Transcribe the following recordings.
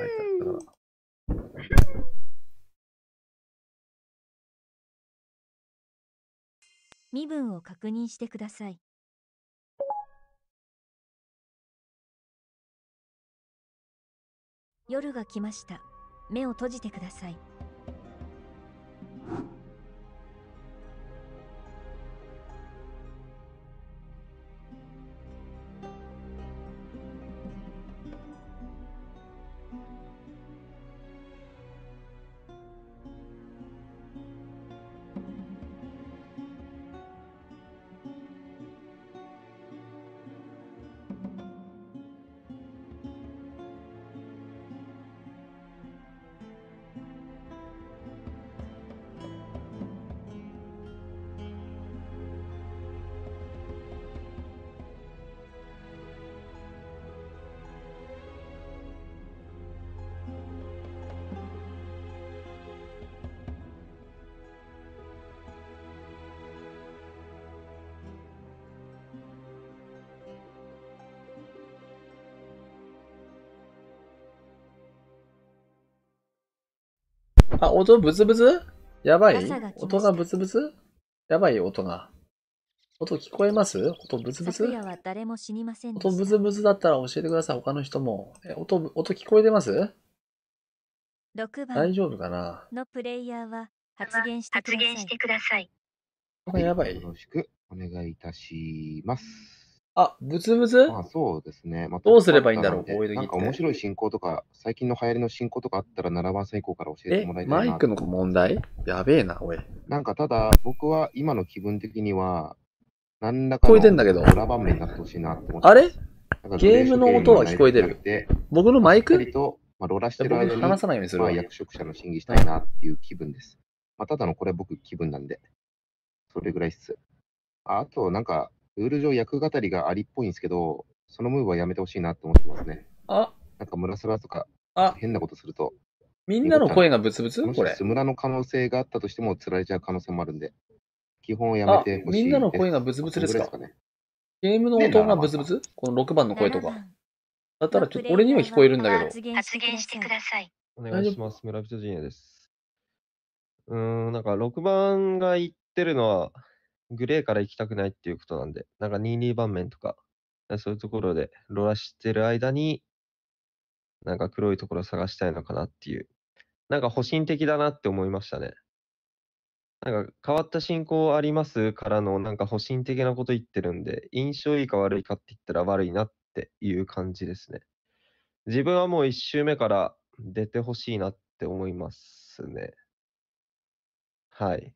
入っちゃったから。身分を確認してください。夜が来ました。目を閉じてください。あ、音ブツブツやばい音がブツブツやばい音が。音聞こえます音ブツブツ音ブツブツだったら教えてください、他の人も。え、音、音聞こえてます大丈夫かなのプレイヤーは発言してください。やばい。よろしくお願いいたします。あ、ブツブツあそうですね。まあ、どうすればいいんだろう、こういう時っなんか面白い進行とか、最近の流行りの進行とかあったら、7番線以降から教えてもらい、たいなイクの問題やべえな、おい。なんかただ、僕は今の気分的には、何らか聞こえんだけど裏場面になってほしいなって思って。あれなんかゲームの音は聞こえてるゲ僕のマイクと、まあ、ロラしてる僕間に、話さないようにするまあ、役職者の審議したいなっていう気分です。まあ、ただのこれ僕気分なんで、それぐらいっす。ああと、なんか、ルール上役語りがありっぽいんですけど、そのムーブはやめてほしいなと思ってますね。あなんか村そらとか、変なことすると。みんなの声がブツブツこれ。村の可能性があったとしても、釣られちゃう可能性もあるんで、基本をやめて、ほしいみんなの声がブツブツですかそらゲームの音がブツブツこの6番の声とか。だったらちょっと俺には聞こえるんだけど。ど発言してください。お願いします。村人陣営です。うーん、なんか6番が言ってるのは、グレーから行きたくないっていうことなんで、なんか22番面とか、そういうところでロラしてる間に、なんか黒いところ探したいのかなっていう。なんか保身的だなって思いましたね。なんか変わった進行ありますからのなんか保身的なこと言ってるんで、印象いいか悪いかって言ったら悪いなっていう感じですね。自分はもう1周目から出てほしいなって思いますね。はい。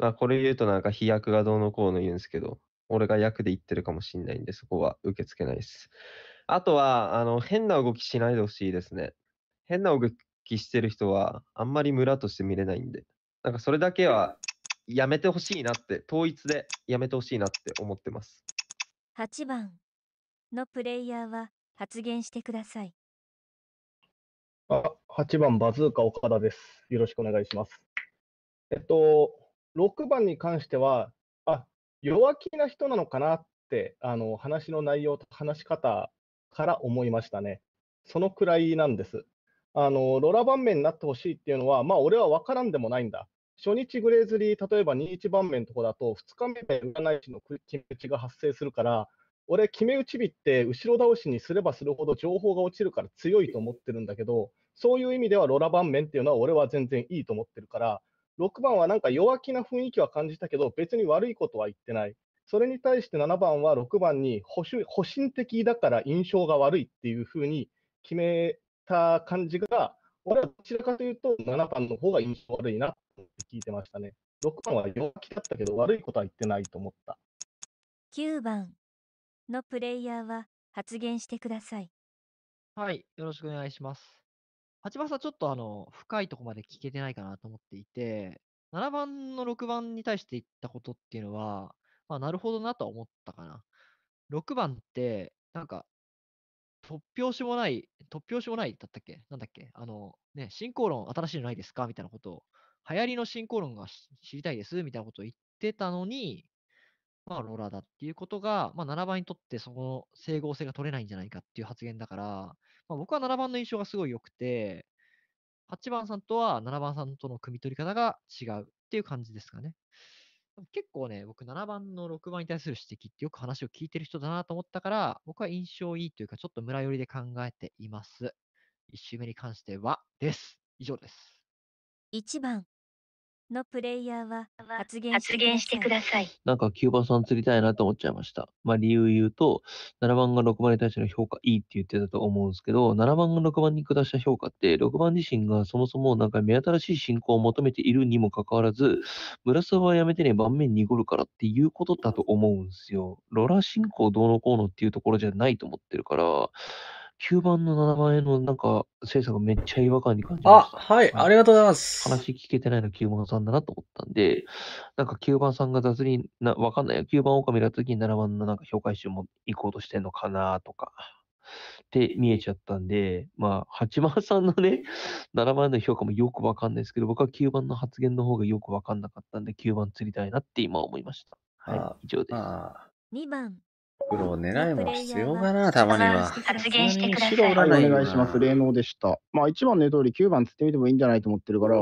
まあ、これ言うとなんか飛躍がどうのこうの言うんですけど、俺が役で言ってるかもしんないんで、そこは受け付けないです。あとは、あの、変な動きしないでほしいですね。変な動きしてる人は、あんまり村として見れないんで、なんかそれだけはやめてほしいなって、統一でやめてほしいなって思ってます。8番のプレイヤーは発言してください。あ8番バズーカ岡田です。よろしくお願いします。えっと、6番に関しては、あ弱気な人なのかなってあの、話の内容と話し方から思いましたね。そのくらいなんです。あのロラ盤面になってほしいっていうのは、まあ、俺は分からんでもないんだ。初日グレーズリー、例えば21番面のとこだと、2日目で占い師の決め打ちが発生するから、俺、決め打ち日って後ろ倒しにすればするほど情報が落ちるから強いと思ってるんだけど、そういう意味ではロラ盤面っていうのは俺は全然いいと思ってるから、6番はなんか弱気な雰囲気は感じたけど、別に悪いことは言ってない。それに対して7番は6番に保守保身的だから印象が悪いっていうふうに決めた感じが、俺はどちらかというと7番の方が印象悪いなって聞いてましたね。6番は弱気だったけど悪いことは言ってないと思った。9番のプレイヤーは発言してください。はい、よろしくお願いします。8番さんちょっとあの、深いとこまで聞けてないかなと思っていて、7番の6番に対して言ったことっていうのは、まあ、なるほどなとは思ったかな。6番って、なんか、突拍子もない、突拍子もないだったっけなんだっけあの、ね、進行論新しいのないですかみたいなことを、流行りの進行論が知りたいですみたいなことを言ってたのに、まあ、ローラーだっていうことが、まあ、7番にとってその整合性が取れないんじゃないかっていう発言だから、まあ、僕は7番の印象がすごい良くて、8番さんとは7番さんとの組み取り方が違うっていう感じですかね。結構ね、僕7番の6番に対する指摘ってよく話を聞いてる人だなと思ったから、僕は印象いいというか、ちょっと村寄りで考えています。1周目に関しては、です。以上です。1番、のプレイヤーは発言してください。なんか9番さん釣りたいなと思っちゃいました。まあ理由言うと、7番が6番に対しての評価いいって言ってたと思うんですけど、7番が6番に下した評価って、6番自身がそもそもなんか目新しい進行を求めているにもかかわらず、村沢はやめてね、盤面濁るからっていうことだと思うんですよ。ロラ進行どうのこうのっていうところじゃないと思ってるから、9番の7番へのなんか精査がめっちゃ違和感に感じましあ、はい、ありがとうございます。話聞けてないの9番さんだなと思ったんで、なんか9番さんが雑にな、わかんない9番狼だった時に7番のなんか評価集も行こうとしてんのかなとか、って見えちゃったんで、まあ、8番さんのね、7 番の評価もよくわかんないですけど、僕は9番の発言の方がよくわかんなかったんで、9番釣りたいなって今思いました。はい、以上です。2番黒を狙いも必要かな、たまには。発言してください。白いお願いします。霊能でした。まあ、1番の通り、9番つってみてもいいんじゃないと思ってるから、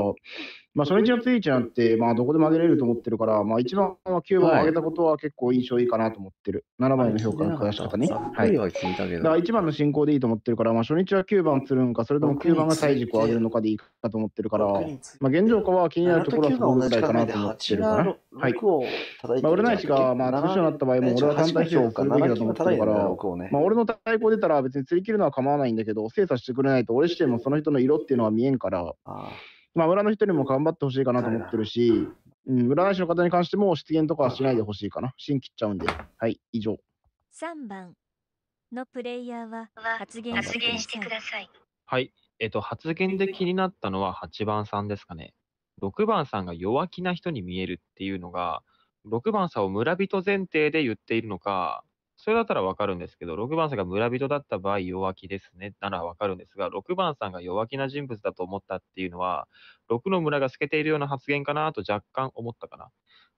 まあ、初日のついちゃんって、まあ、どこでも上げれると思ってるから、まあ、1番は9番を上げたことは結構印象いいかなと思ってる。はい、7番の評価の返し方ね。はい。はいだ1番の進行でいいと思ってるから、まあ、初日は9番釣るんか、それとも9番が最軸を上げるのかでいいかと思ってるから、まあ、現状かは気になるところはそのぐらいかなと思ってるかな。はい。まあ、占い師が、まあ、つるになった場合も、俺は単体評価するべきだと思ってるから、まあ、俺の対抗出たら別に釣り切るのは構わないんだけど、精査してくれないと、俺してもその人の色っていうのは見えんから、まあ、村の人にも頑張ってほしいかなと思ってるし、うん、占い師の方に関しても出現とかはしないでほしいかな。芯切っちゃうんで。はい、以上。3番のプレイヤーは発言してください。はい、えっと、発言で気になったのは8番さんですかね。6番さんが弱気な人に見えるっていうのが、6番さんを村人前提で言っているのか、それだったらわかるんですけど、6番さんが村人だった場合弱気ですね、ならわかるんですが、6番さんが弱気な人物だと思ったっていうのは、6の村が透けているような発言かなと若干思ったかな。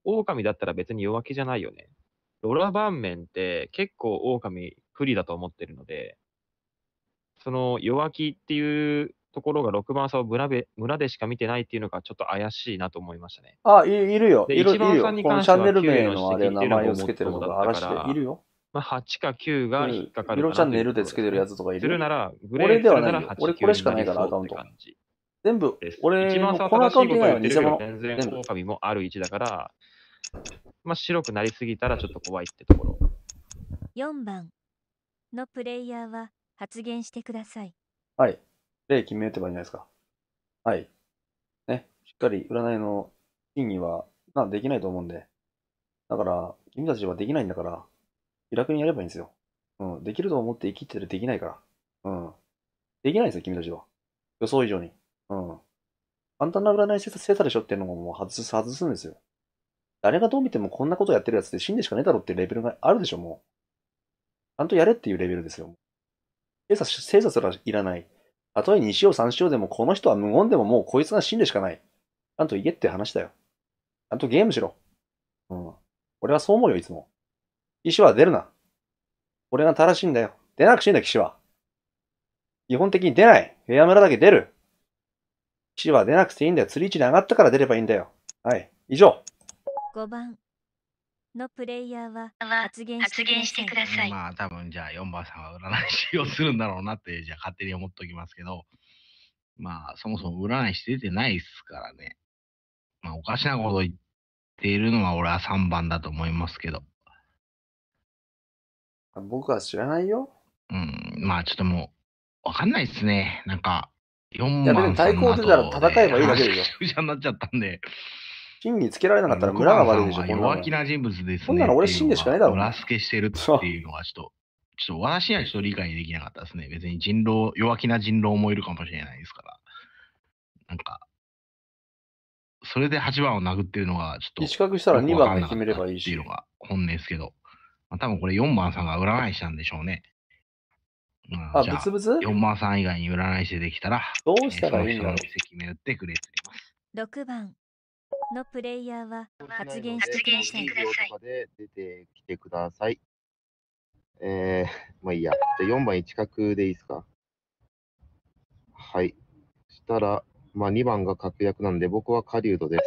狼だったら別に弱気じゃないよね。ロラ盤面って結構狼不利だと思ってるので、その弱気っていうところが6番さんを村で村でしか見てないっていうのがちょっと怪しいなと思いましたね。あ、いいるよ。で、る1番さんに関しては9の指摘っていうのが思ってたから。いるよ。まあ、8か9が引っかかるかな。いろちゃんネルでつけてるやつとかいる。するなら、グレー俺ではないよ。俺これしかないから、アカウント。全部、俺のこのアカウント以は偽物。全然、狼もある位置だから、まあ、白くなりすぎたらちょっと怖いってところ。4番のプレイヤーは発言してください。はい。例決め打てばいいんじゃないですか。はい。ね。しっかり占いの意味は、まあ、できないと思うんで。だから、君たちはできないんだから、気楽にやればいいんですよ。うん。できると思って生きてるできないから。うん。できないですよ、君たちは。予想以上に。うん。簡単な占いしてたでしょっていうのももう外す、外すんですよ。誰がどう見てもこんなことやってるやつって死んでしかねえだろってレベルがあるでしょ、もう。ちゃんとやれっていうレベルですよ。精査、精査すらいらない。たとえ2う3うでもこの人は無言でももうこいつが死んでしかない。ちゃんと言えって話だよ。ちゃんとゲームしろ。うん。俺はそう思うよ、いつも。石は出るな。俺が正しいんだよ。出なくしんだ、騎士は。基本的に出ない。部屋村だけ出る。騎士は出なくていいんだよ。釣り位置に上がったから出ればいいんだよ。はい。以上。5番のプレイヤーは発言してください。まあ多分じゃあ4番さんは占い師をするんだろうなって、じゃあ勝手に思っておきますけど、まあそもそも占い師出てないっすからね。まあおかしなこと言っているのは俺は3番だと思いますけど。僕は知らないよ。うん、まあちょっともう、わかんないっすね。なんか、4万いや、でも対抗出たら戦えばいいだけでしょ。じゃになっちゃったんで。金につけられなかったら村が悪いでしょ。弱気な人物ですね。そんなの俺死んでしかないだろう、ね。裏付けしてるっていうのはちょっと。ちょっと私にはちょっと理解できなかったですね。別に人狼、弱気な人狼もいるかもしれないですから。なんか、それで8番を殴ってるのが、ちょっとっっ。比較したら2番で決めればいいし。っていうのが本音ですけど。まあ、多分これ4番さんが占い師なんでしょうね。あ、ブツブツ ?4 番さん以外に占い師できたら、どうしたらいいんえー、のってくれてます。6番のプレイヤーは発言してください。と出てきてください。えー、まあいいや。じゃあ4番一角でいいですか。はい。したら、まあ2番が確約なんで、僕は狩人です。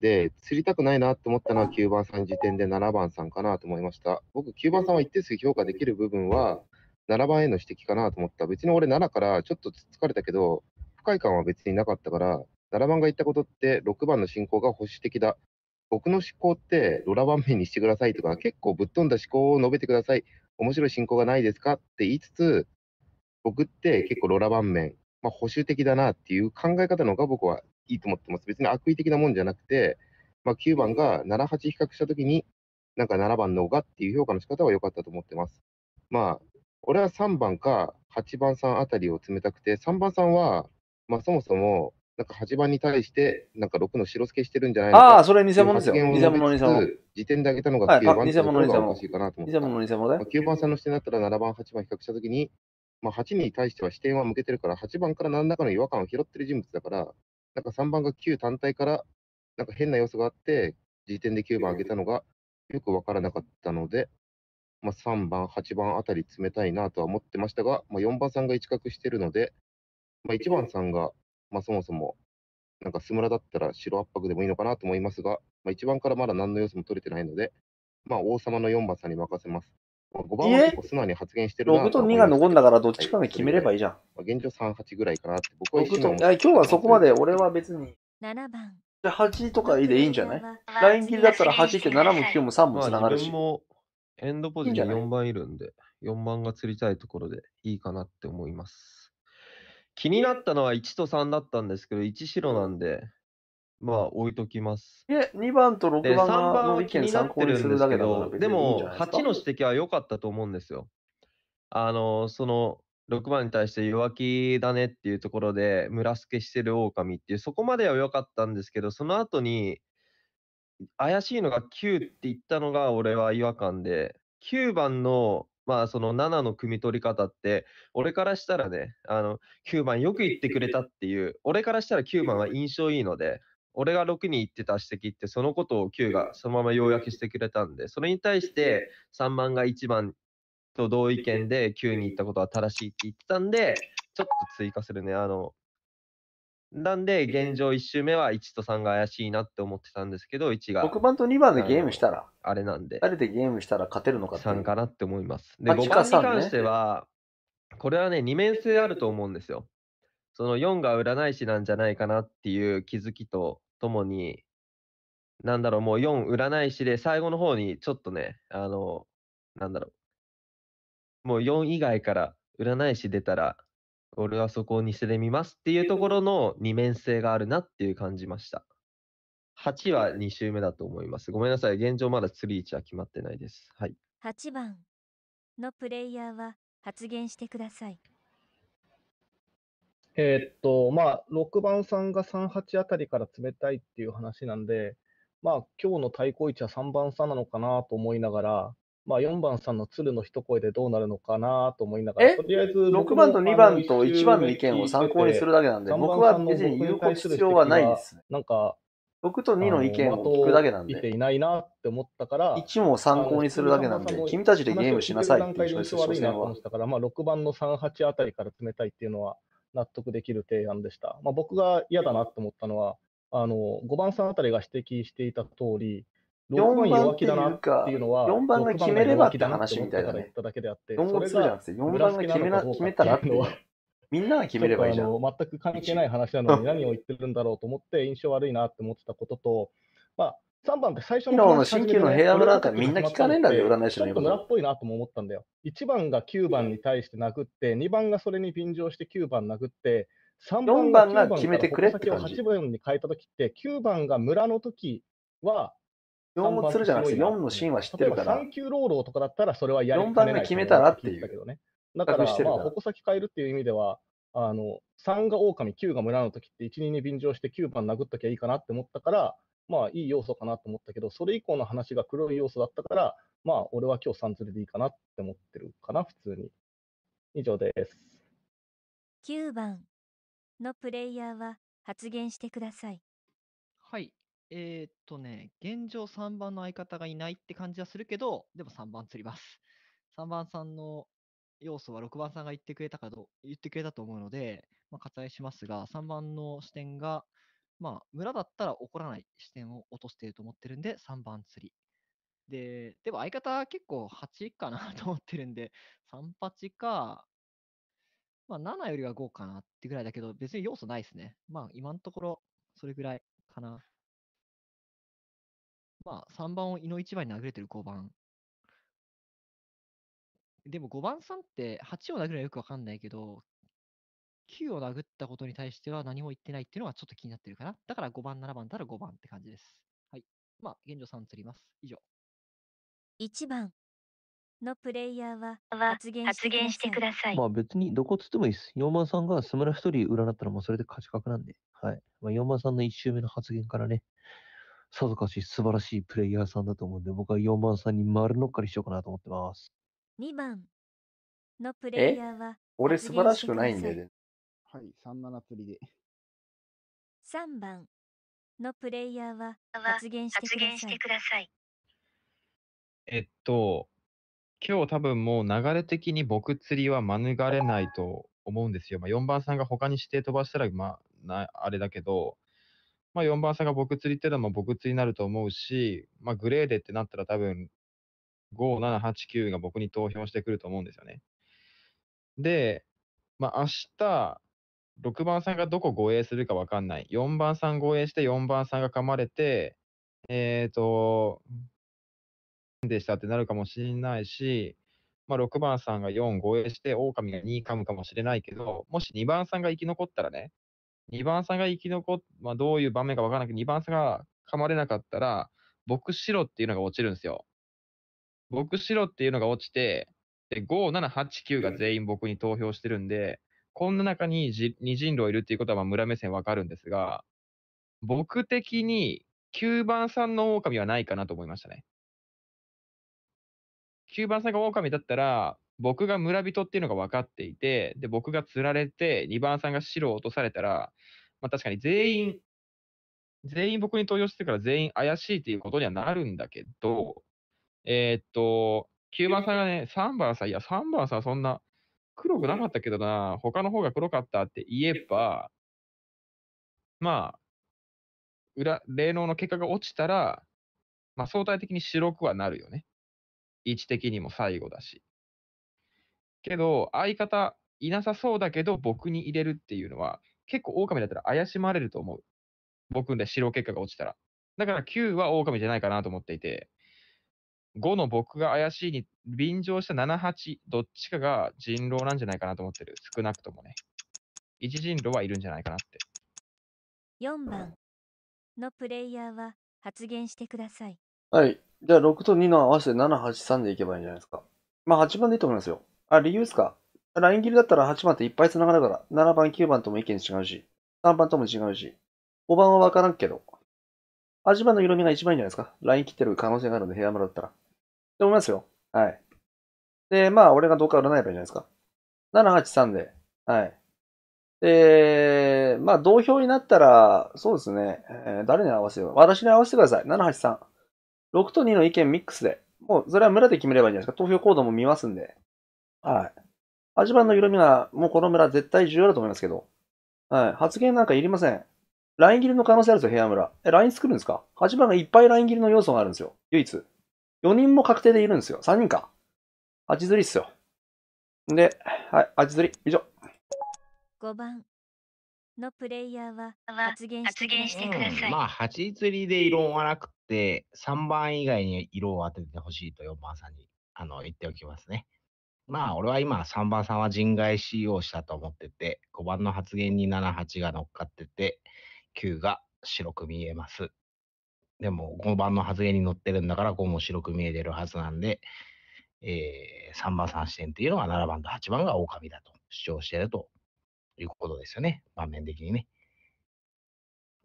で、釣りたくないなと思ったのは9番さん時点で7番さんかなと思いました。僕、9番さんは一定数評価できる部分は、7番への指摘かなと思った。別に俺7からちょっと疲れたけど、不快感は別になかったから、7番が言ったことって6番の進行が保守的だ。僕の思考ってロラ盤面にしてくださいとか、結構ぶっ飛んだ思考を述べてください。面白い進行がないですかって言いつつ、僕って結構ロラ盤面、まあ、保守的だなっていう考え方の方が僕はいいと思ってます。別に悪意的なもんじゃなくて、まあ、9番が7、8比較したときに、なんか7番の方がっていう評価の仕方は良かったと思ってます。まあ、俺は3番か8番さんあたりを詰めたくて、3番さんは、まあ、そもそも、なんか8番に対して、なんか6の白付けしてるんじゃないのかああ、それ偽物ですよ。偽物、偽物。時点であげたのが9番、はい、偽物、偽物。偽物、偽物で。まあ、9番さんの視点だったら7番、8番比較したときに、まあ、8に対しては視点は向けてるから、8番から何らかの違和感を拾ってる人物だから、なんか3番が9単体から、なんか変な要素があって、時点で9番上げたのがよく分からなかったので、まあ、3番、8番あたり冷たいなとは思ってましたが、まあ、4番さんが一角してるので、まあ、1番さんが、まあ、そもそも、なんかスムラだったら白圧迫でもいいのかなと思いますが、まあ、1番からまだ何の要素も取れてないので、まあ、王様の4番さんに任せます。5番は結構素直に発言してるな6と2が残んだからどっちかが決めればいいじゃん。まあ、現状3、8ぐらいかなって、僕は今日はそこまで俺は別に。7番。じゃ8とかでいいんじゃないライン切りだったら8って7も9も3もつながるし。まあ、もエンドポジション4番いるんで、4番が釣りたいところでいいかなって思います。気になったのは1と3だったんですけど、1白なんで、まあ置いときます。え、2番と6番が番のは意気見にな参っ考てにるすんでるだすけけど、でも8の指摘は良かったと思うんですよ。あの、その6番に対して弱気だねっていうところで、村助してる狼っていう、そこまでは良かったんですけど、その後に、怪しいのが9って言ったのが俺は違和感で、9番の、まあその7の組み取り方って、俺からしたらね、あの、9番よく言ってくれたっていう、俺からしたら9番は印象いいので、俺が6に言ってた指摘ってそのことを9がそのまま要約してくれたんでそれに対して3番が1番と同意見で9に言ったことは正しいって言ったんでちょっと追加するねあのなんで現状1周目は1と3が怪しいなって思ってたんですけど1が6番と2番でゲームしたらあれなんで誰でゲームしたら勝てるのか3かなって思いますで5番に関しては、これはね2面性あると思うんですよその4が占い師なんじゃないかなっていう気づきとともに、なんだろう、もう4占い師で、最後の方にちょっとね、あの、なんだろう、もう4以外から占い師出たら、俺はそこを偽で見ますっていうところの二面性があるなっていう感じました。8は2周目だと思います。ごめんなさい。現状まだ釣り位置は決まってないです。はい。8番のプレイヤーは発言してください。えーっと、まあ、6番さんが3、8あたりから冷たいっていう話なんで、まあ、今日の対抗位置は3番さんなのかなと思いながら、まあ、4番さんの鶴の一声でどうなるのかなと思いながら、えとりあえず6番と2番と1番の意見を参考にするだけなんで、僕は別に言う必要はないですなんか、6と2の意見を聞くだけなんで、ていないなって思ったから、1も参考にするだけなんで、君たちでゲームしなさいっていう話をしたから、まあ、6番の3、8あたりから冷たいっていうのは、納得できる提案でした。まあ、僕が嫌だなと思ったのは、あの5番さんあたりが指摘していた通り、4番弱気だなっていうのは、4番が決めればって話みたいな、ね。言っただけであって、4番が決め決めたらっていうのは、みんなが決めればいいじゃん。全く関係ない話なのに、何を言ってるんだろうと思って、印象悪いなって思ってたことと、まあ、3番って最初の昨日の新旧の部屋村なかみんな聞かねえんだよ、占い師の言うこと。村っぽいなとも思ったんだよ。1番が9番に対して殴って、2番がそれに便乗して9番殴って、3番が決めてくれって感じ。8番に変えた時って、9番が村の時は、4もつるじゃなくて、4のシーンは知ってるから。3級ローローとかだったら、それはやりかね4番が決めたらっていう。だから、まあ、矛先変えるっていう意味では、あの3が狼、9が村の時って、1、2に便乗して9番殴っときゃいいかなって思ったから、まあいい要素かなと思ったけど、それ以降の話が黒い要素だったから、まあ俺は今日サンズルでいいかなって思ってるかな、普通に。以上です。9番のプレイヤーは発言してください。はい。えー、っとね、現状3番の相方がいないって感じはするけど、でも3番釣ります。3番さんの要素は6番さんが言ってくれたかと、言ってくれたと思うので、まあ、割愛しますが、3番の視点がまあ、村だったら怒らない視点を落としていると思ってるんで、3番釣り。で、でも相方結構8かな と思ってるんで、3、8か、まあ7よりは5かなってぐらいだけど、別に要素ないですね。まあ今のところそれぐらいかな。まあ3番を井の一番に殴れてる5番。でも5番さんって8を殴るのはよくわかんないけど、9を殴ったことに対しては何も言ってないっていうのはちょっと気になってるかな。だから5番、7番たら5番って感じです。はい。まあ、現状3釣ります。以上。1番のプレイヤーは発言してください。まあ別にどこつってもいいです。4番さんがスムラ1人占ったらもうそれで勝ち確なんで。はい。まあ、4番さんの1周目の発言からね、さぞかし素晴らしいプレイヤーさんだと思うんで、僕は4番さんに丸のっかりしようかなと思ってます。2番のプレイヤーは俺素晴らしくないんで、ね、はい、3七釣りで。3番のプレイヤーは発言してください。えっと、今日多分もう流れ的に僕釣りは免れないと思うんですよ。まあ、4番さんが他に指定飛ばしたら、まあ、なあれだけど、まあ、4番さんが僕釣りっていうのも僕釣りになると思うし、まあ、グレーでってなったら多分5789が僕に投票してくると思うんですよね。で、まあ、明日、6番さんがどこ護衛するか分かんない。4番さん護衛して、4番さんが噛まれて、えっ、ー、と、でしたってなるかもしれないし、まあ、6番さんが4護衛して、狼が2噛むかもしれないけど、もし2番さんが生き残ったらね、2番さんが生き残っ、まあ、どういう場面か分からなくて、2番さんが噛まれなかったら、僕白っていうのが落ちるんですよ。僕白っていうのが落ちて、で、5、7、8、9が全員僕に投票してるんで、こんな中に二人狼いるっていうことはまあ村目線わかるんですが、僕的に9番さんの狼はないかなと思いましたね。9番さんが狼だったら、僕が村人っていうのが分かっていて、で、僕が釣られて、2番さんが白を落とされたら、まあ確かに全員、全員僕に投票してから全員怪しいっていうことにはなるんだけど、えー、っと、9番さんがね、3番さん、いや、3番さんそんな、黒くなかったけどな、他の方が黒かったって言えば、まあ、裏、霊能の結果が落ちたら、まあ相対的に白くはなるよね。位置的にも最後だし。けど、相方いなさそうだけど僕に入れるっていうのは、結構狼だったら怪しまれると思う。僕で白結果が落ちたら。だから9は狼じゃないかなと思っていて、5の僕が怪しいに便乗した7、8、どっちかが人狼なんじゃないかなと思ってる。少なくともね。一人狼はいるんじゃないかなって。4番のプレイヤーは発言してください。はい。じゃあ6と2の合わせて7、8、3でいけばいいんじゃないですか。まあ8番でいいと思いますよ。あ、理由ですか。ライン切りだったら8番っていっぱい繋がるから、7番、9番とも意見違うし、3番とも違うし、5番はわからんけど、8番の色味が一番いいんじゃないですか。ライン切ってる可能性があるんで、部屋村だったら。って思いますよ。はい。で、まあ、俺がどうか占えばいいじゃないですか。783で。はい。で、まあ、同票になったら、そうですね。えー、誰に合わせよう。私に合わせてください。783。6と2の意見ミックスで。もう、それは村で決めればいいんじゃないですか。投票行動も見ますんで。はい。8番の色味が、もうこの村絶対重要だと思いますけど。はい。発言なんかいりません。ライン切りの可能性あるんですよ、部屋村。え、ライン作るんですか ?8 番がいっぱいライン切りの要素があるんですよ。唯一。4人も確定でいるんですよ。3人か。味釣りっすよ。で、はい、味釣り、以上。5番のプレイヤーは発言してください。うん、まあ、8釣りで異論はなくて、3番以外に色を当ててほしいと4番さんにあの言っておきますね。まあ、俺は今、3番さんは人外使をしたと思ってて、5番の発言に7、8が乗っかってて、9が白く見えます。でも5番の発言に乗ってるんだから5も白く見えてるはずなんで、えー、3番3視点っていうのは7番と8番が狼だと主張してるということですよね。盤面的にね。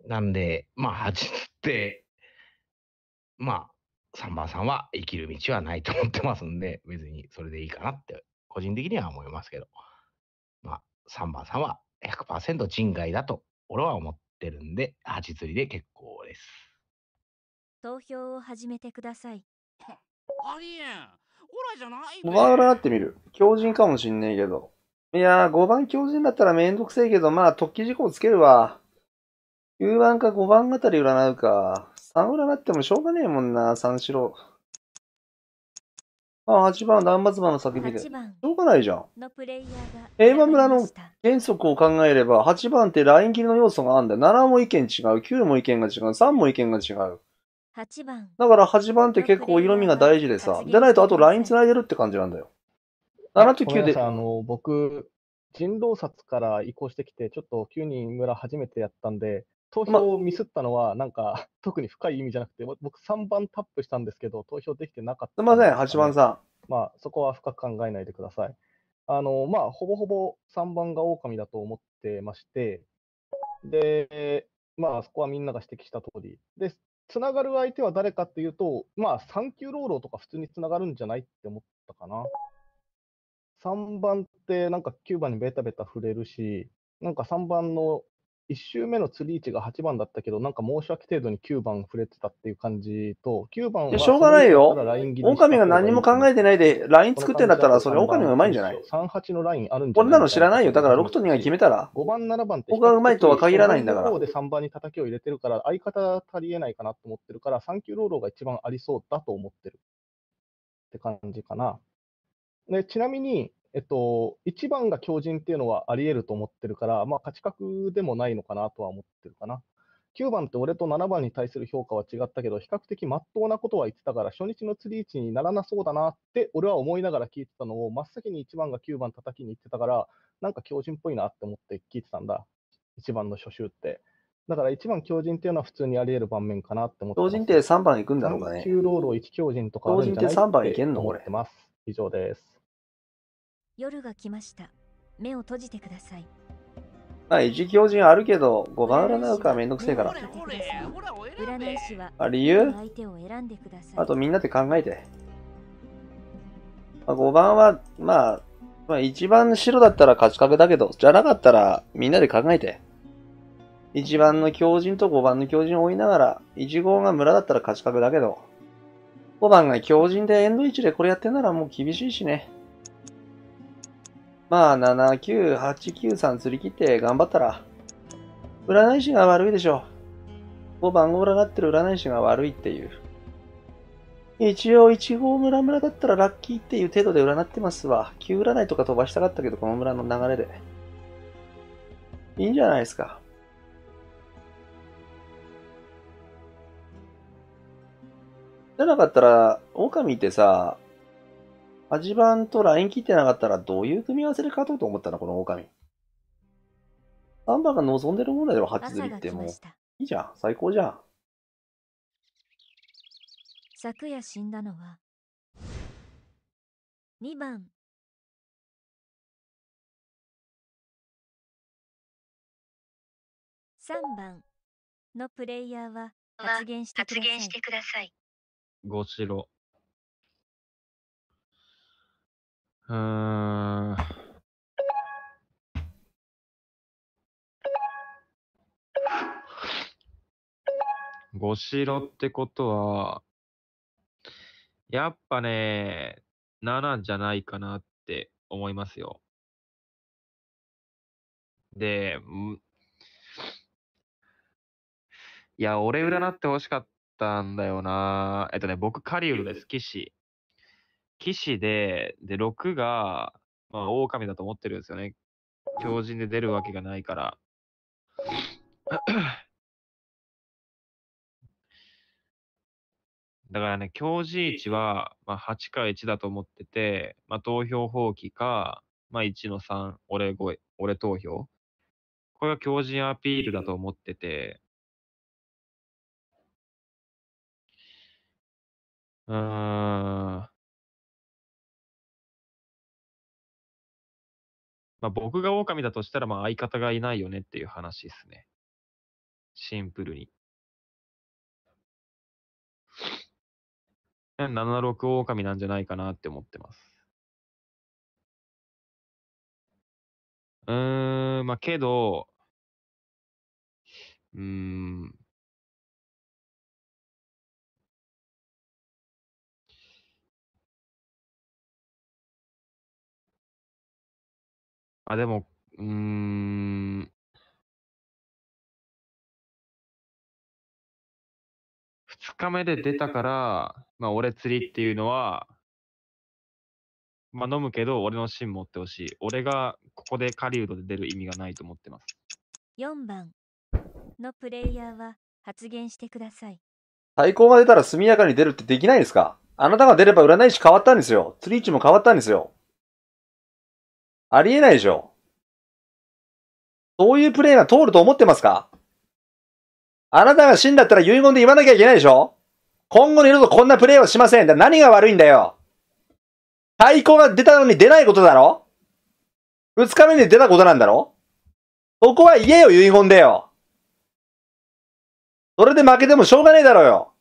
なんで、まあ8つって、まあ3番さんは生きる道はないと思ってますんで、別にそれでいいかなって個人的には思いますけど、まあ3番さんは100%人外だと俺は思ってるんで、8釣りで結構です。投票を始めてください。ありえん。オラじゃないってみる。強人かもしんねえけど。いやー、5番強人だったらめんどくせえけど、まあ、突起事項つけるわ。9番か5番あたり占うか。3占ってもしょうがねえもんな、三四郎。あ、8番、断末魔の叫びで。しょうがないじゃん。平和村の原則を考えれば、8番ってライン切りの要素があるんだよ。7も意見違う、9も意見が違う、3も意見が違う。だから8番って結構色味が大事でさ、じゃないとあとライン繋いでるって感じなんだよ。7と9で。あの僕、人道札から移行してきて、ちょっと9人村初めてやったんで、投票をミスったのは、なんか、特に深い意味じゃなくて、僕3番タップしたんですけど、投票できてなかった、ね、すいません、8番さん。まあ、そこは深く考えないでください。あの、まあ、ほぼほぼ3番が狼だと思ってまして、で、まあ、そこはみんなが指摘した通り。で、つながる相手は誰かっていうと、まあ、3級ローロとか普通につながるんじゃないって思ったかな。3番ってなんか9番にベタベタ触れるし、なんか3番の1周目の釣り位置が8番だったけど、なんか申し訳程度に9番触れてたっていう感じと、9番いはやしょうがないよ狼が何も考えてないで、ライン作ってんだったら、それ狼がうまいんじゃない ?38 のラインあるんじゃこんなの知らないよ。だから6と2が決めたら。5番、7番って、僕がうまいとは限らないんだからで3番に叩きを入れてるから、相方足りえないかなと思ってるから、3級ローローが一番ありそうだと思ってるって感じかな。でちなみに、えっと、1番が強靭っていうのはあり得ると思ってるから、まあ、価値格でもないのかなとは思ってるかな。9番って俺と7番に対する評価は違ったけど、比較的まっとうなことは言ってたから、初日の釣り位置にならなそうだなって、俺は思いながら聞いてたのを、真っ先に1番が9番叩きに行ってたから、なんか強靭っぽいなって思って聞いてたんだ。1番の初週って。だから1番強靭っていうのは普通にあり得る盤面かなって思って強靭って3番行くんだろうかね。9ロール1強靭とかあるんじゃない強靭って3番行けんのこれ。以上です。夜が来ました。目を閉じてください。まあ、一強陣あるけど、5番占うかめんどくせえから。占い師はあ、理由あとみんなで考えて。まあ、5番は、まあ、まあ、一番白だったら勝ち確だけど、じゃなかったらみんなで考えて。一番の強人と5番の強人を追いながら、一号が村だったら勝ち確だけど、5番が強人でエンド一でこれやってんならもう厳しいしね。まあ、7、9、8、9、3釣り切って頑張ったら、占い師が悪いでしょう。5番を占ってる占い師が悪いっていう。一応、一号村村だったらラッキーっていう程度で占ってますわ。9占いとか飛ばしたかったけど、この村の流れで。いいんじゃないですか。じゃなかったら、狼ってさ、アジバンとライン切ってなかったらどういう組み合わせで勝とうと思ったのこの狼。3番が望んでるものだよ、初チ釣りってもう。いいじゃん、最高じゃん。昨夜死んだのは2番3番のプレイヤーは発言してください。ごしろ。うん。五白ってことは、やっぱね、7じゃないかなって思いますよ。で、いや、俺占って欲しかったんだよな。えっとね、僕、カリウルです、騎士。騎士で、で、6が、まあ、狼だと思ってるんですよね。強靭で出るわけがないから。だからね、強靭値は、まあ、8か1だと思ってて、まあ、投票放棄か、まあ、1の3、俺5、俺投票。これが強靭アピールだと思ってて、うーん。まあ、僕が狼だとしたら、まあ、相方がいないよねっていう話ですね。シンプルに。76狼なんじゃないかなって思ってます。うーん、まあ、けど、うーん、あ、でも、うーん。2日目で出たから、ま、俺釣りっていうのはま、飲むけど、俺の芯持って欲しい。俺がここで狩人で出る意味がないと思ってます。4番のプレイヤーは発言してください。最高が出たら速やかに出るってできないですかあなたが出れば占い師変わったんですよ。釣り位置も変わったんですよ。ありえないでしょ。そういうプレイが通ると思ってますかあなたが死んだったら遺言で言わなきゃいけないでしょ今後の色とこんなプレイはしません。だ何が悪いんだよ。太鼓が出たのに出ないことだろ二日目に出たことなんだろそこは言えよ、遺言でよ。それで負けてもしょうがねえだろうよ。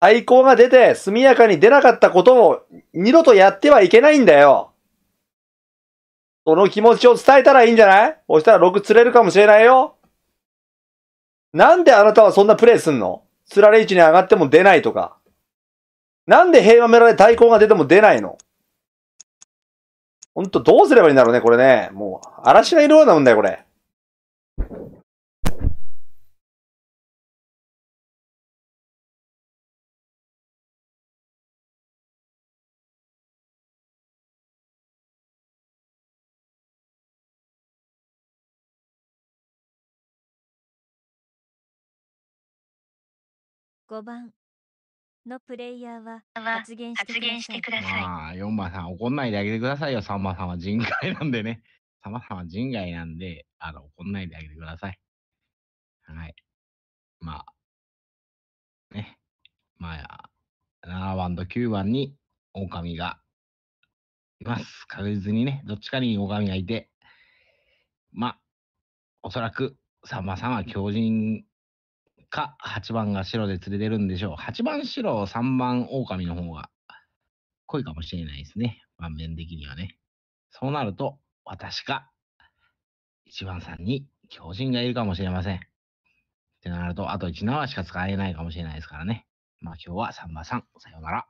太鼓が出て速やかに出なかったことを二度とやってはいけないんだよ。その気持ちを伝えたらいいんじゃないそしたら6釣れるかもしれないよ。なんであなたはそんなプレイすんの釣られ位置に上がっても出ないとか。なんで平和村で対抗が出ても出ないのほんとどうすればいいんだろうね、これね。もう、嵐がいるようなもんだよ、これ。5番のプレイヤーは発言してください。まあ、4番さん怒んないであげてくださいよ。3番さんは人外なんでね。3 番さんは人外なんで、あの、怒んないであげてください。はい。まあ、ね。まあ、7番と9番に狼がいます。確実にね、どっちかに狼がいて、まあ、おそらくさんまさんは強靭か、8番が白で釣れてるんでしょう。8番白、3番狼の方が濃いかもしれないですね。盤面的にはね。そうなると、私か、1番さんに狂人がいるかもしれません。ってなると、あと1縄しか使えないかもしれないですからね。まあ今日は3番さん、さようなら。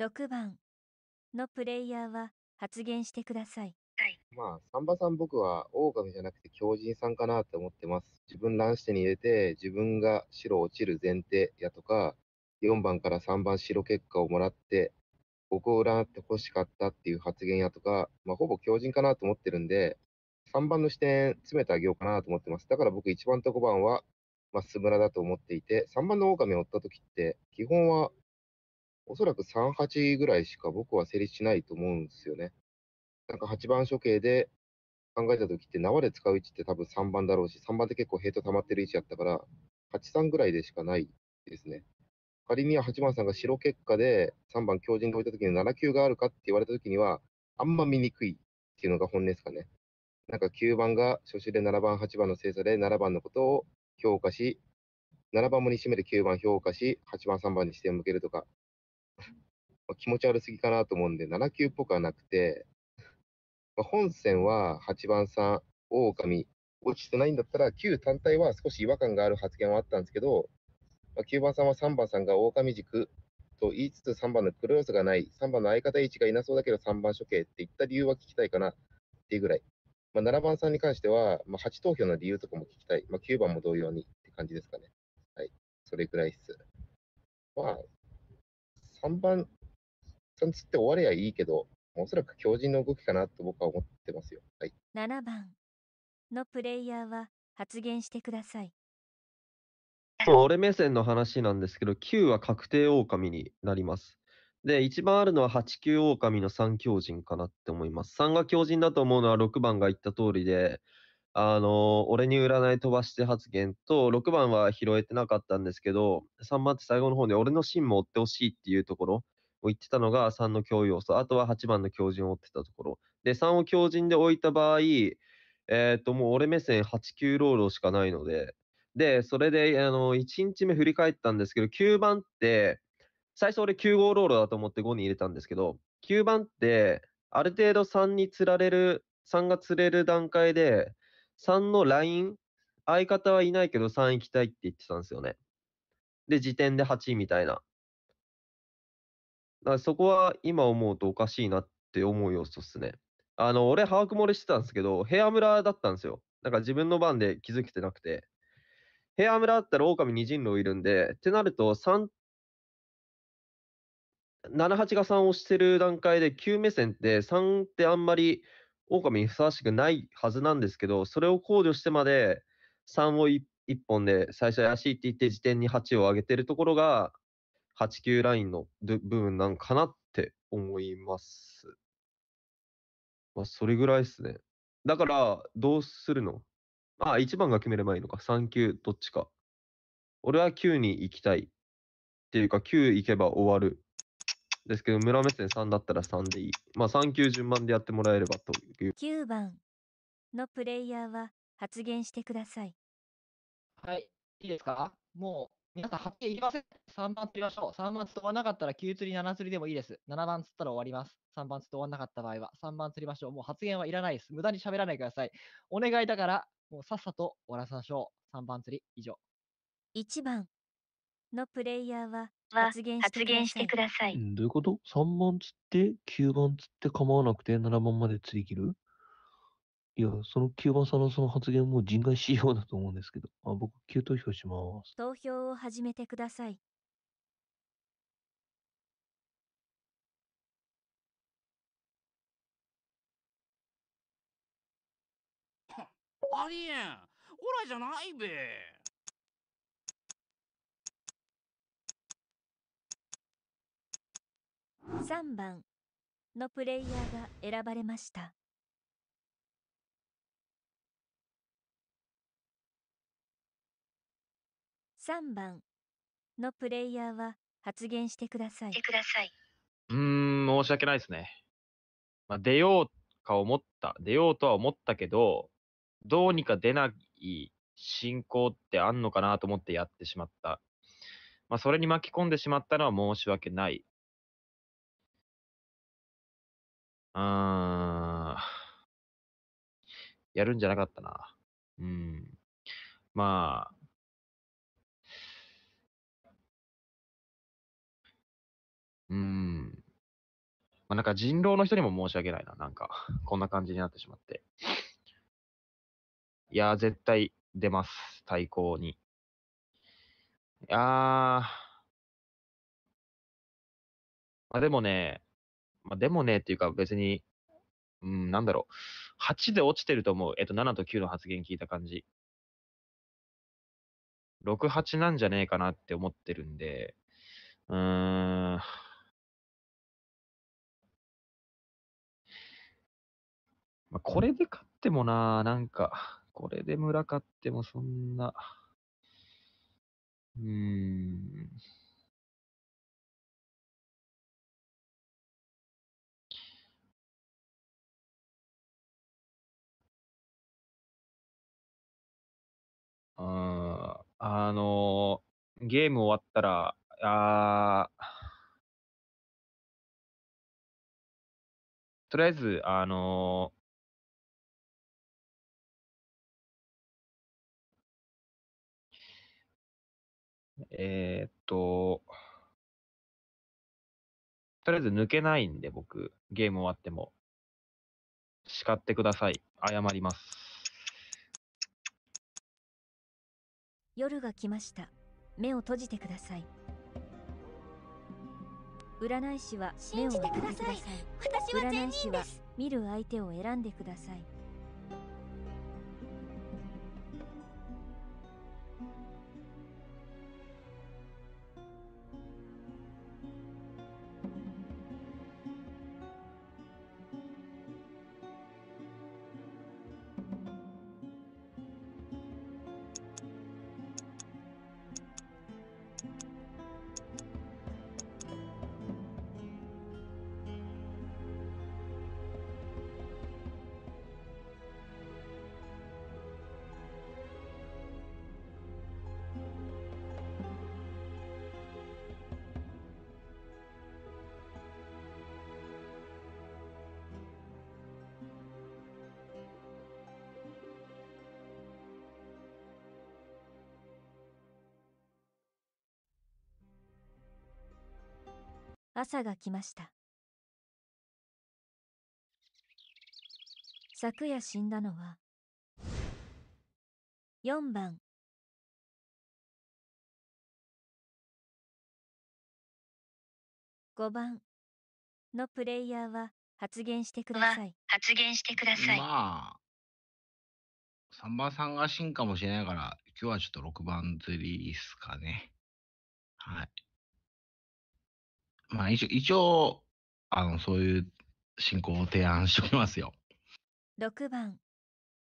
6番のプレイヤーは発言してください。まあ、サンバさん僕は狼じゃなくて狂人さんかなって思ってます。自分乱視点に入れて、自分が白落ちる前提やとか、4番から3番白結果をもらって、僕を占って欲しかったっていう発言やとか、まあ、ほぼ狂人かなと思ってるんで、3番の視点詰めてあげようかなと思ってます。だから僕1番と5番は、まあ、スムラだと思っていて、3番の狼を追った時って、基本はおそらく38ぐらいしか僕は成立しないと思うんですよね。なんか8番処刑で考えた時って、縄で使う位置って多分3番だろうし、3番って結構ヘイト溜まってる位置やったから、8-3ぐらいでしかないですね。仮には8番さんが白結果で3番強靭で置いた時に7球があるかって言われた時には、あんま見にくいっていうのが本音ですかね。なんか9番が初手で7番、8番の精査で7番のことを評価し、7番も2締めで9番評価し、8番、3番に視点を向けるとか、気持ち悪すぎかなと思うんで、7球っぽくはなくて、本線は8番さん、狼、落ちてないんだったら、旧単体は少し違和感がある発言はあったんですけど、まあ、9番さんは3番さんが狼軸と言いつつ3番の黒要素がない、3番の相方位置がいなそうだけど3番処刑って言った理由は聞きたいかなっていうぐらい。まあ、7番さんに関しては、まあ、8投票の理由とかも聞きたい。まあ、9番も同様にって感じですかね。はい。それくらいっす。まあ、3番さんつって終わりゃいいけど、おそらく強靭の動きかなと僕は思ってますよ。はい、7番のプレイヤーは発言してください。俺目線の話なんですけど、9は確定狼になります。で、一番あるのは8、9狼の3強人かなって思います。3が強人だと思うのは6番が言った通りで、あの、俺に占い飛ばして発言と、6番は拾えてなかったんですけど、3番って最後の方で俺の芯も追ってほしいっていうところ、を言ってたのが3の強要素。あとは8番の強靭を追ってたところ。で、3を強靭で置いた場合、えー、と、もう俺目線8、9ロールしかないので、で、それで、あの、1日目振り返ったんですけど、9番って、最初俺9号ロールだと思って5に入れたんですけど、9番って、ある程度3に釣られる、3が釣れる段階で、3のライン、相方はいないけど3行きたいって言ってたんですよね。で、時点で8みたいな。らそこは今思うとおかしいなって思う要素っすね。あの、俺、把握漏れしてたんですけど、部屋村だったんですよ。なんか自分の番で気づけてなくて。部屋村だったら狼に人狼いるんで、ってなると3、78が3をしてる段階で9目線って3ってあんまり狼にふさわしくないはずなんですけど、それを考慮してまで3を 1, 本で最初怪しいって言って時点に8を上げてるところが、89ラインの部分なんかなって思います。まあ、それぐらいですね。だから、どうするのまあ、1番が決めればいいのか、3級どっちか。俺は9に行きたい。っていうか、9行けば終わる。ですけど、村目線3だったら3でいい。まあ、3級順番でやってもらえればという。9番のプレイヤーは発言してください。はい、いいですかも皆さん、発8いきません。3番釣りましょう。3番釣わらなかったら9釣り、7釣りでもいいです。7番釣ったら終わります。3番釣って終わらなかった場合は、3番釣りましょう。もう発言はいらないです。無駄に喋らないください。お願いだから、もうさっさと終わらせましょう。3番釣り、以上。1番のプレイヤーは発言してください。うん、どういうこと ?3 番釣って、9番釣って構わなくて、7番まで釣り切るいや、そのキ番さんのその発言も人外しようだと思うんですけど、あ、僕、急投票します。投票を始めてください。ありえんオラじゃないべ3番のプレイヤーが選ばれました。3番のプレイヤーは発言してください。うーん、申し訳ないですね。まあ、出ようか思った、出ようとは思ったけど、どうにか出ない進行ってあんのかなと思ってやってしまった。まあ、それに巻き込んでしまったのは申し訳ない。うーん。やるんじゃなかったな。うん。まあ、うーん。ま、なんか人狼の人にも申し訳ないな、なんか、こんな感じになってしまって。いや、絶対出ます、対抗に。いや。ま、でもね、ま、でもねっていうか別に、うーん、なんだろう、8で落ちてると思う。えっと、7と9の発言聞いた感じ。6、8なんじゃねえかなって思ってるんで、うーん。まあ、これで勝ってもな、なんか、これで村勝ってもそんな、うーん。ああのー、ゲーム終わったら、あとりあえず、あのえーっと、とりあえず抜けないんで、僕、ゲーム終わっても。叱ってください。謝ります。夜が来ました目を閉じてください占い師は目を閉じてください私は占善い師人はです見る相手を選んでください朝が来ました昨夜死んだのは4番5番のプレイヤーは発言してください。発言してください。まあ、3番さんが死んかもしれないから、今日はちょっと6番釣りですかね。はい。まあ一応、一応、あの、そういう進行を提案しておきますよ。6番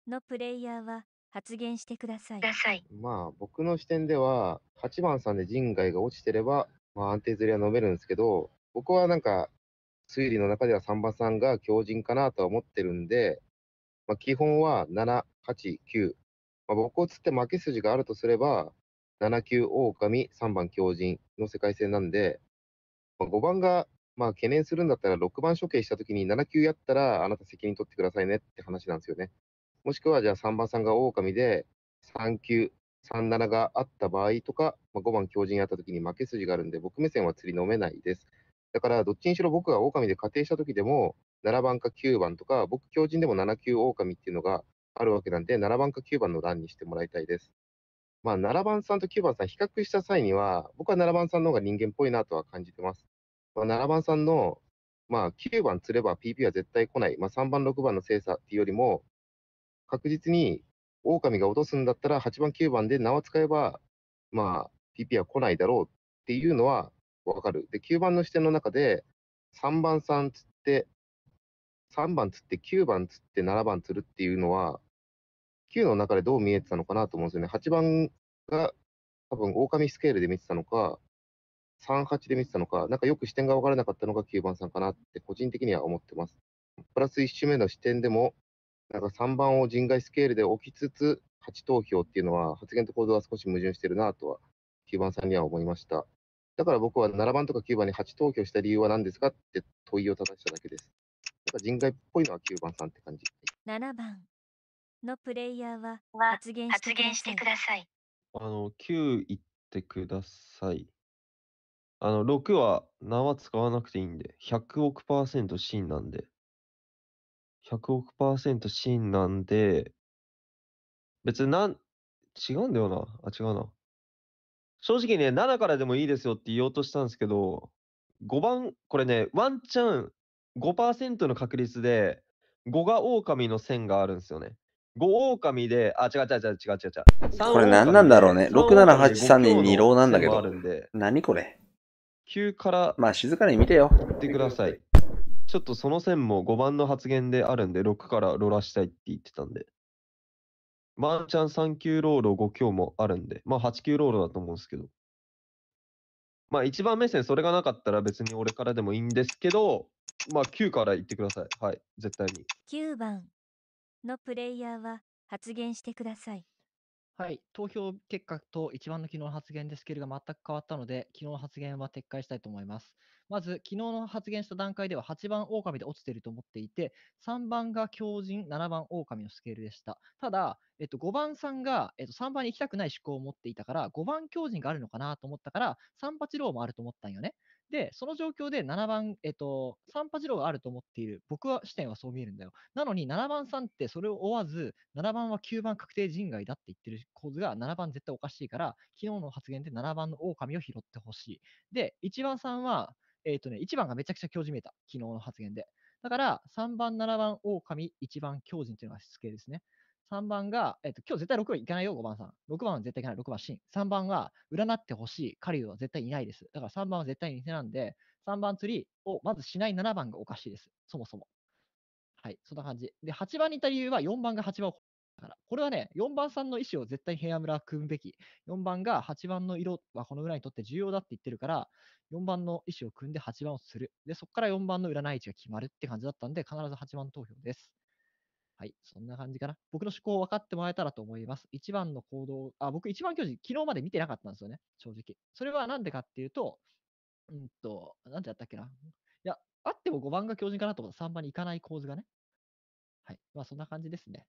のプレイヤーは発言してください。まあ僕の視点では8番さんで人外が落ちてれば、まあ、安定ずりは飲めるんですけど僕はなんか推理の中では3番さんが強靭かなとは思ってるんで、まあ、基本は789、まあ、僕をつって負け筋があるとすれば79狼3番強靭の世界線なんで5番が、まあ、懸念するんだったら、6番処刑したときに7球やったら、あなた責任取ってくださいねって話なんですよね。もしくは、じゃあ3番さんが狼で、3球、37があった場合とか、まあ、5番強靭やったときに負け筋があるんで、僕目線は釣り飲めないです。だから、どっちにしろ僕が狼で仮定したときでも、7番か9番とか、僕強靭でも7球狼っていうのがあるわけなんで、7番か9番の欄にしてもらいたいです。まあ、7番さんと9番さん比較した際には、僕は7番さんの方が人間っぽいなとは感じてます。まあ、7番さんの、まあ、9番釣れば PP は絶対来ない、まあ、3番、6番の精査っていうよりも、確実に狼が落とすんだったら、8番、9番で縄使えば、まあ、PP は来ないだろうっていうのは分かる。で、9番の視点の中で、3番さん釣って、3番釣って、9番釣って、7番釣るっていうのは、9の中でどう見えてたのかなと思うんですよね。8番が多分、狼スケールで見てたのか、38で見てたのか、なんかよく視点が分からなかったのが9番さんかなって、個人的には思ってます。プラス1周目の視点でも、なんか3番を人外スケールで置きつつ、8投票っていうのは、発言と行動は少し矛盾してるなとは、9番さんには思いました。だから僕は7番とか9番に8投票した理由は何ですかって問いを正しただけです。なんか人外っぽいのは9番さんって感じ。7番のプレイヤーは発言してください。あの、9言ってください。あの、6は縄使わなくていいんで、100億パーセント芯なんで、100億パーセント芯なんで、別になん、違うんだよな。あ、違うな。正直ね、7からでもいいですよって言おうとしたんですけど、5番、これね、ワンチャン5%の確率で、5が狼の線があるんですよね。5狼で、あ、違う違う違う違う違うこれ何なんだろうね。6783に2郎なんだけど。何これ急からまあ静かに見てよ。言ってください。ちょっとその線も5番の発言であるんで、6からローラしたいって言ってたんで。ワンチャン3級ロール5強もあるんで、まあ8級ロールだと思うんですけど。まあ1番目線それがなかったら別に俺からでもいいんですけど、まあ9から言ってください。はい、絶対に。9番のプレイヤーは発言してください。はい、投票結果と一番の昨日の発言でスケールが全く変わったので、昨日の発言は撤回したいと思います。まず、昨日の発言した段階では8番狼で落ちていると思っていて、3番が狂人、7番狼のスケールでした。ただ、えっと、5番さんが、えっと、3番に行きたくない思考を持っていたから、5番狂人があるのかなと思ったから、3八ローもあると思ったんよね。で、その状況で7番、えっと、3波次郎があると思っている。僕は視点はそう見えるんだよ。なのに7番さんってそれを追わず、7番は9番確定人外だって言ってる構図が7番絶対おかしいから、昨日の発言で7番の狼を拾ってほしい。で、1番さんは、えっ、とね、1番がめちゃくちゃ強じめた。昨日の発言で。だから、3番、7番、狼、1番、強人っていうのがしつけですね。3番が、えっと、今日絶対6番いかないよ、5番さん。6番は絶対いかない、6番シン。3番は、占ってほしい、狩人は絶対いないです。だから3番は絶対に偽なんで、3番釣りをまずしない7番がおかしいです。そもそも。はい、そんな感じ。で、8番にいた理由は4番が8番をだから、これはね、4番さんの意思を絶対平野村組むべき。4番が8番の色はこのぐらいにとって重要だって言ってるから、4番の意思を組んで8番をする。で、そこから4番の占い位置が決まるって感じだったんで、必ず8番投票です。はい、そんな感じかな。僕の思考を分かってもらえたらと思います。一番の行動、あ、僕一番教授、昨日まで見てなかったんですよね、正直。それはなんでかっていうと、うんと、なんてやったっけな。いや、あっても5番が教授かなと思った3番に行かない構図がね。はい、まあそんな感じですね。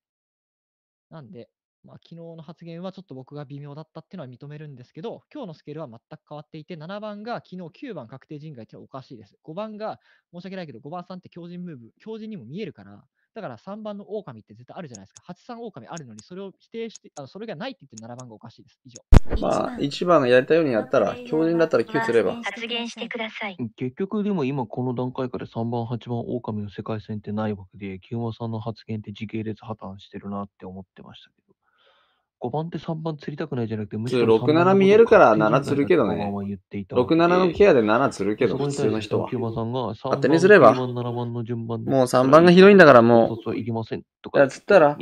なんで、まあ、昨日の発言はちょっと僕が微妙だったっていうのは認めるんですけど、今日のスケールは全く変わっていて、7番が昨日9番確定人外っていうのはおかしいです。5番が、申し訳ないけど、5番さんって教人ムーブ、教人にも見えるから、だから3番の狼って絶対あるじゃないですか。8、三狼あるのに、それを否定して、あのそれがないって言ってる7番がおかしいです。以上。まあ、1番がやりたいようにやったら、強人だったら9すれば。発言してください。結局、でも今この段階から3番、8番狼の世界線ってないわけで、清馬さんの発言って時系列破綻してるなって思ってましたけど。五番手三番釣りたくないじゃなくて、むしろ67見えるから7釣るけどね。67のケアで7釣るけど、普通の人は。当てにすれば、もう3番がひどいんだからもう。いりませんとか。ったら、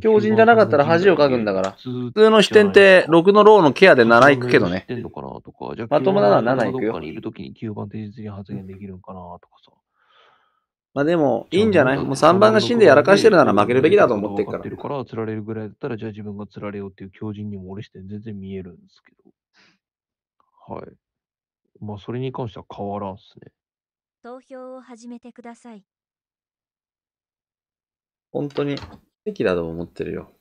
強人じゃなかったら恥をかくんだから。普通の視点って6のローのケアで7行くけどね。まともなら7行くよ。番まあでも、いいんじゃないもう3番が死んでやらかしてるなら負けるべきだと思ってるから。てるから、釣られるぐらいだったら、じゃあ自分が釣られようっていう強靭にも俺して全然見えるんですけど。はい。まあ、それに関しては変わらんすね。投票を始めてください。本当に、奇跡だと思ってるよ。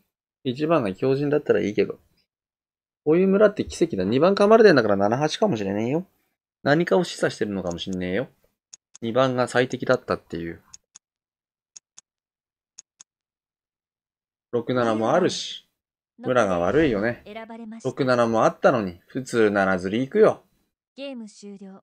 1番が強靭だったらいいけど。こういう村って奇跡だ。2番噛まれてんだから78かもしれねえよ。何かを示唆してるのかもしんねえよ。2番が最適だったっていう。67もあるし、村が悪いよね。67もあったのに、普通ならずり行くよ。ゲーム終了。